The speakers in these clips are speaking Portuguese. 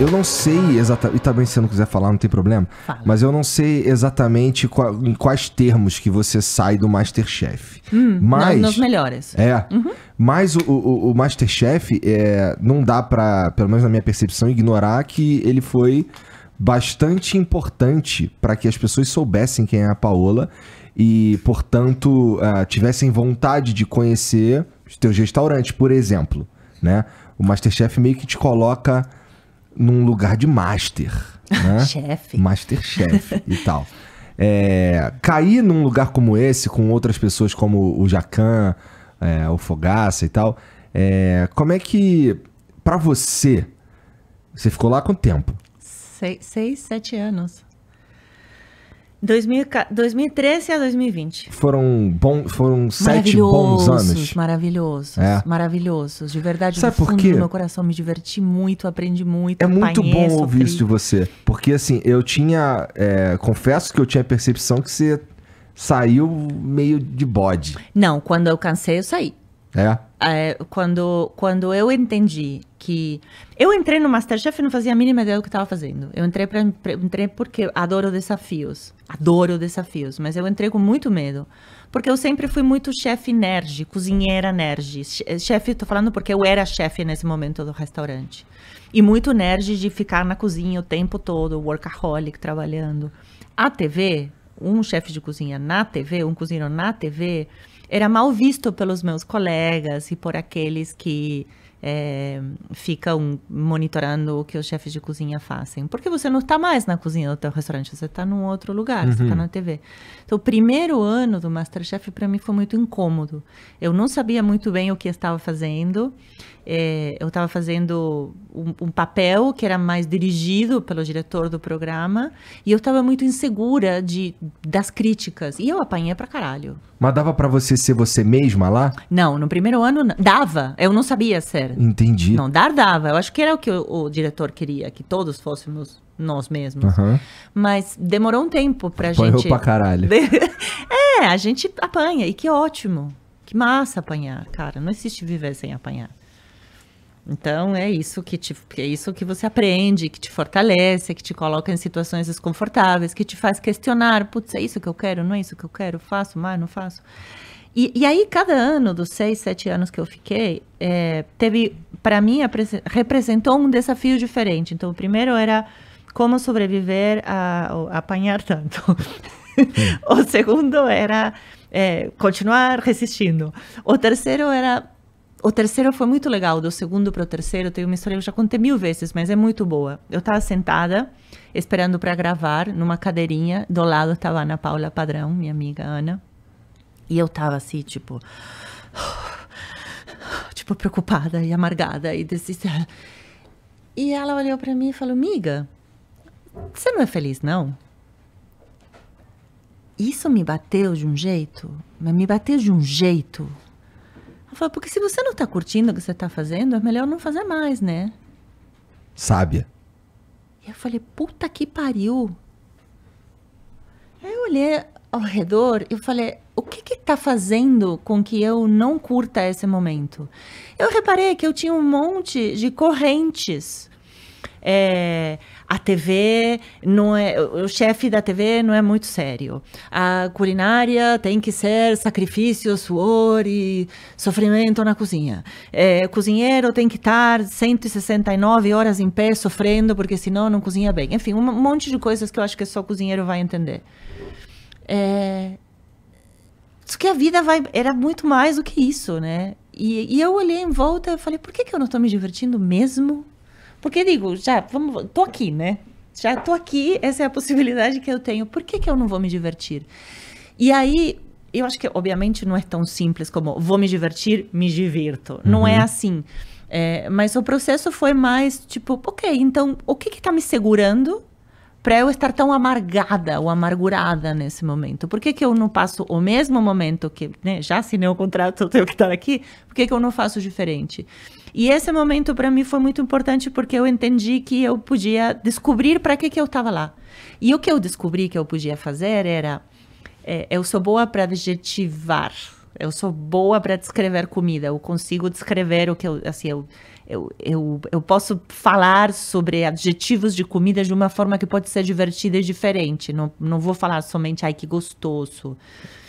Eu não sei exatamente. E também, se você não quiser falar, não tem problema. Fala. Mas eu não sei exatamente em quais termos que você sai do Masterchef. Hum, mas. Nos melhores. É. Uhum. Mas o, o, o Masterchef, é, não dá para, pelo menos na minha percepção, ignorar que ele foi bastante importante para que as pessoas soubessem quem é a Paola e, portanto, uh, tivessem vontade de conhecer os teus restaurantes, por exemplo, né? O Masterchef meio que te coloca num lugar de master, né? chefe. chef e tal. É, cair num lugar como esse, com outras pessoas como o Jacan, é, o Fogaça e tal, é, como é que, para você, você ficou lá quanto tempo? Seis, seis, sete anos. 2013 a 2020. Foram, bom, foram sete bons anos. Maravilhosos, é. maravilhosos. De verdade, Sabe do fundo do meu coração, me diverti muito, aprendi muito. É muito bom sofri. ouvir isso de você. Porque, assim, eu tinha... É, confesso que eu tinha a percepção que você saiu meio de bode. Não, quando eu cansei, eu saí. É. é. quando, quando eu entendi que. Eu entrei no Masterchef e não fazia a mínima ideia do que estava fazendo. Eu entrei, pra, entrei porque adoro desafios. Adoro desafios. Mas eu entrei com muito medo. Porque eu sempre fui muito chefe nerd, cozinheira nerd. Chefe, estou falando porque eu era chefe nesse momento do restaurante. E muito nerd de ficar na cozinha o tempo todo, workaholic, trabalhando. A TV, um chefe de cozinha na TV, um cozinheiro na TV era mal visto pelos meus colegas e por aqueles que é, ficam monitorando o que os chefes de cozinha fazem. Porque você não está mais na cozinha do teu restaurante, você está num outro lugar, tá uhum. você está na TV. Então, o primeiro ano do Masterchef, para mim, foi muito incômodo. Eu não sabia muito bem o que estava fazendo. É, eu estava fazendo um, um, papel que era mais dirigido pelo diretor do programa e eu estava muito insegura de das críticas e eu apanhei pra caralho. Mas dava para você ser você mesma lá? Não, no primeiro ano dava. Eu não sabia ser. Entendi. Não dar dava. Eu acho que era o que o, o diretor queria, que todos fôssemos nós mesmos. Uhum. Mas demorou um tempo pra Apanhou gente. pra caralho. é, a gente apanha. E que ótimo. Que massa apanhar, cara. Não existe viver sem apanhar. Então é isso que te, é isso que você aprende, que te fortalece, que te coloca em situações desconfortáveis, que te faz questionar, putz, é isso que eu quero, não é isso que eu quero, faço, mas não faço. E, e, aí, cada ano dos seis, sete anos que eu fiquei, é, teve, para mim, representou um desafio diferente. Então, o primeiro era como sobreviver a, a apanhar tanto. o segundo era é, continuar resistindo. O terceiro era. O terceiro foi muito legal, do segundo para o terceiro, tem uma história que eu já contei mil vezes, mas é muito boa. Eu estava sentada, esperando para gravar, numa cadeirinha, do lado estava Ana Paula Padrão, minha amiga Ana, e eu tava assim, tipo. Tipo, preocupada e amargada e desesperada. E ela olhou para mim e falou: Miga, você não é feliz, não? Isso me bateu de um jeito, mas me bateu de um jeito. Ela falou: porque se você não tá curtindo o que você tá fazendo, é melhor não fazer mais, né? Sábia. E eu falei: puta que pariu. Aí eu olhei, ao redor, eu falei, o que está fazendo com que eu não curta esse momento? Eu reparei que eu tinha um monte de correntes. É, a TV não é o chefe da TV não é muito sério. A culinária tem que ser sacrifício, suor e sofrimento na cozinha. É, o cozinheiro tem que estar 169 horas em pé sofrendo porque senão não cozinha bem. Enfim, um monte de coisas que eu acho que só o cozinheiro vai entender. É... que a vida vai... era muito mais do que isso, né? E, e eu olhei em volta e falei, por que, que eu não estou me divertindo mesmo? Porque digo, já, vamos, tô aqui, né? Já tô aqui, essa é a possibilidade que eu tenho. Por que, que eu não vou me divertir? E aí, eu acho que, obviamente, não é tão simples como vou me divertir, me divirto. Uhum. Não é uhum. assim. É, mas o processo foi mais tipo, ok, então o que está me segurando para eu estar tão amargada ou amargurada nesse momento? Por que, que eu não passo o mesmo momento que né, já assinei o contrato, eu tenho que estar aqui? Por que, que eu não faço diferente? E esse momento para mim foi muito importante porque eu entendi que eu podia descobrir para que, que eu estava lá. E o que eu descobri que eu podia fazer era: é, eu sou boa para adjetivar eu sou boa para descrever comida. Eu consigo descrever o que eu, assim, eu, eu, eu, eu posso falar sobre adjetivos de comida de uma forma que pode ser divertida e diferente. Não, não vou falar somente, ai, que gostoso.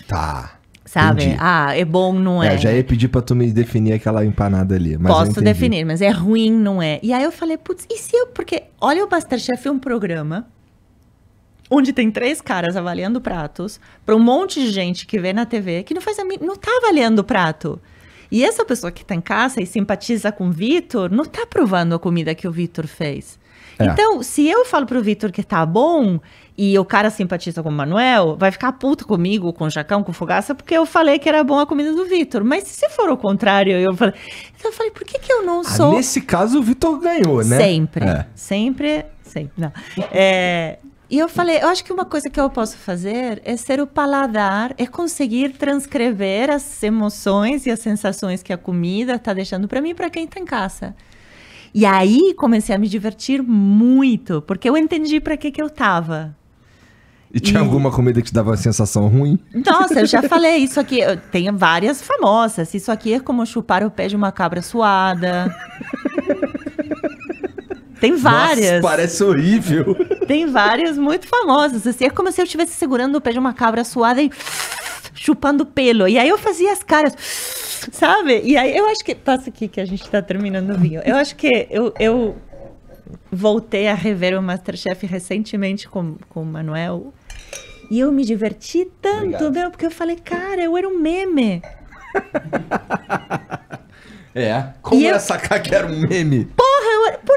Tá. Sabe? Entendi. Ah, é bom, não é, é? Já ia pedir pra tu me definir aquela empanada ali. Posso definir, mas é ruim, não é? E aí eu falei, putz, e se eu. Porque olha o Masterchef é um programa onde tem três caras avaliando pratos, para um monte de gente que vê na TV que não faz não tá avaliando o prato. E essa pessoa que está em casa e simpatiza com o Vitor, não está provando a comida que o Vitor fez. É. Então, se eu falo pro Vitor que tá bom e o cara simpatiza com o Manuel, vai ficar puto comigo, com o Jacão, com o Fogaça, porque eu falei que era bom a comida do Vitor. Mas se for o contrário, eu falei. Então eu falei, por que, que eu não ah, sou. Ah, nesse caso, o Vitor ganhou, né? Sempre. É. Sempre. Sempre. Não. É, e eu falei, eu acho que uma coisa que eu posso fazer é ser o paladar, é conseguir transcrever as emoções e as sensações que a comida está deixando para mim e para quem está em casa. E aí comecei a me divertir muito, porque eu entendi para que que eu estava. E tinha e... alguma comida que te dava sensação ruim? Nossa, eu já falei isso aqui. Tem várias famosas. Isso aqui é como chupar o pé de uma cabra suada. Tem várias. Nossa, parece horrível. Tem várias muito famosas Assim, é como se eu estivesse segurando o pé de uma cabra suada e chupando pelo. E aí eu fazia as caras, sabe? E aí eu acho que. Passa aqui que a gente tá terminando o vinho. Eu acho que eu, eu voltei a rever o Masterchef recentemente com, com o Manuel. E eu me diverti tanto, Obrigado. meu, porque eu falei, cara, eu era um meme. É. Como e era eu... É sacar que era um meme? Pô!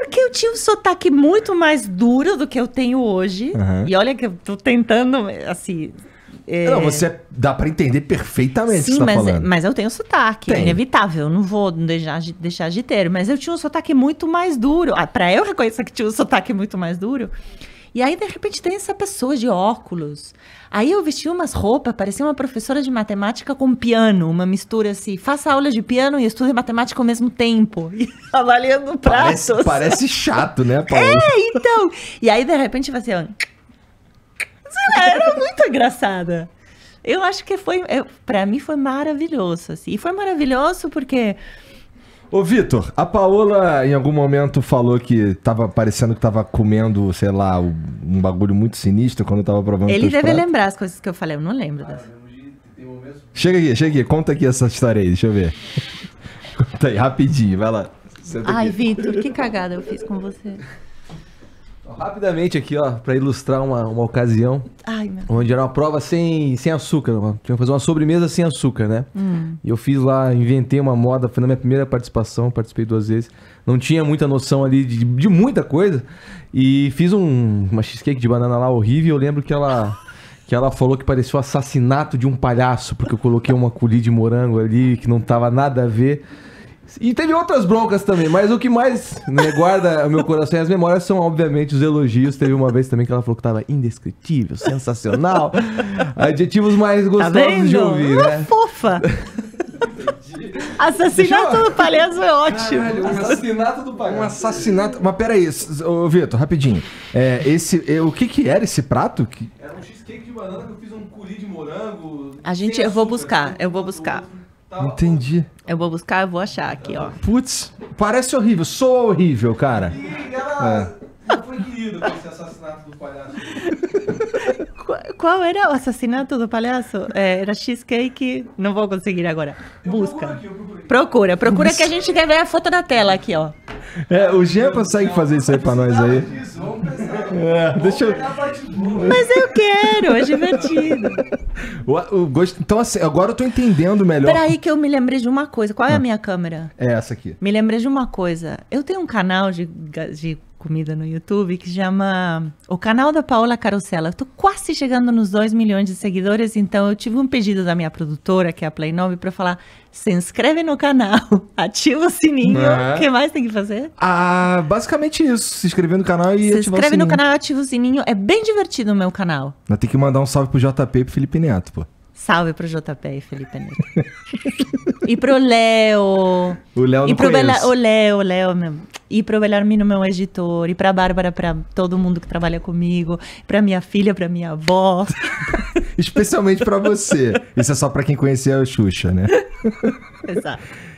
Porque eu tinha um sotaque muito mais duro do que eu tenho hoje. Uhum. E olha que eu tô tentando, assim, é... Não, você é, dá para entender perfeitamente Sim, o que você tá mas, é, falando. mas eu tenho sotaque, é Tem. é inevitável, eu não vou deixar de, deixar de ter. Mas eu tinha um sotaque muito mais duro. Ah, para eu reconhecer que tinha um sotaque muito mais duro, e aí, de repente, tem essa pessoa de óculos. Aí eu vesti umas roupas, parecia uma professora de matemática com piano, uma mistura assim. Faça aula de piano e estude matemática ao mesmo tempo. E avaliando pratos. Parece, parece chato, né, Paulo? É, então. E aí, de repente, você... Assim, era muito engraçada. Eu acho que foi... para mim foi maravilhoso, assim. E foi maravilhoso porque... Ô, Vitor, a Paola em algum momento falou que tava parecendo que tava comendo, sei lá, um bagulho muito sinistro quando tava provando Ele deve pratos. lembrar as coisas que eu falei, eu não lembro. Ah, chega aqui, chega aqui, conta aqui essa história aí, deixa eu ver. conta aí, rapidinho, vai lá. Ai, Vitor, que cagada eu fiz com você. Então, rapidamente aqui, ó, para ilustrar uma, uma ocasião. Ai, onde era uma prova sem, sem açúcar. tinha que fazer uma sobremesa sem açúcar, né? Hum. E eu fiz lá, inventei uma moda, foi na minha primeira participação, participei duas vezes. Não tinha muita noção ali de, de muita coisa. E fiz um, uma cheesecake de banana lá horrível. Eu lembro que ela. que ela falou que pareceu o assassinato de um palhaço, porque eu coloquei uma colhi de morango ali que não tava nada a ver. E teve outras broncas também, mas o que mais né, guarda o meu coração e as memórias são, obviamente, os elogios. Teve uma vez também que ela falou que tava indescritível, sensacional. Adjetivos mais tá gostosos tá de ouvir, uma né? Uma é fofa! Assassinato eu... do palhaço é ótimo. Caralho, um assassinato do palhaço. Um assassinato. Mas peraí, Vitor, rapidinho. É, esse, é, o que que era esse prato? Era um cheesecake de banana que eu fiz um curi de morango. A gente, né? eu vou buscar, eu vou buscar. Tá Entendi. Eu vou buscar, eu vou achar aqui, ó. Putz, parece horrível, sou horrível, cara. E ela é. foi com esse assassinato do palhaço. Qual, era o assassinato do palhaço? É, era cheesecake, não vou conseguir agora. Busca. aqui, procura, procura Busca. que a gente quer ver a foto da tela aqui, ó. É, o Jean consegue fazer isso aí pra nós aí. Disso, é, deixa eu... Mas eu quero, é divertido. o, o Então, assim, agora eu tô entendendo melhor. Peraí que eu me lembrei de uma coisa. Qual é a ah. minha câmera? É essa aqui. Me lembrei de uma coisa. Eu tenho um canal de, de comida no YouTube que chama O Canal da Paola Carosella. estou tô quase chegando nos 2 milhões de seguidores, então eu tive um pedido da minha produtora, que é a Play 9, para falar: se inscreve no canal, ativa o sininho. Né? O é. que mais tem que fazer? Ah, basicamente isso. Se inscrever no canal e se ativar o sininho. Se inscreve no canal e ativa o sininho. É bem divertido o meu canal. Tem que mandar um salve pro JP e pro Felipe Neto, pô. Salve pro JP e Felipe Neto. E pro Léo. O Léo não e pro Bela... O Léo, Léo, meu. E pro Belarmino, meu editor. E pra Bárbara, pra todo mundo que trabalha comigo. Pra minha filha, pra minha avó. Especialmente pra você. Isso é só pra quem conhecia a Xuxa, né? Exato.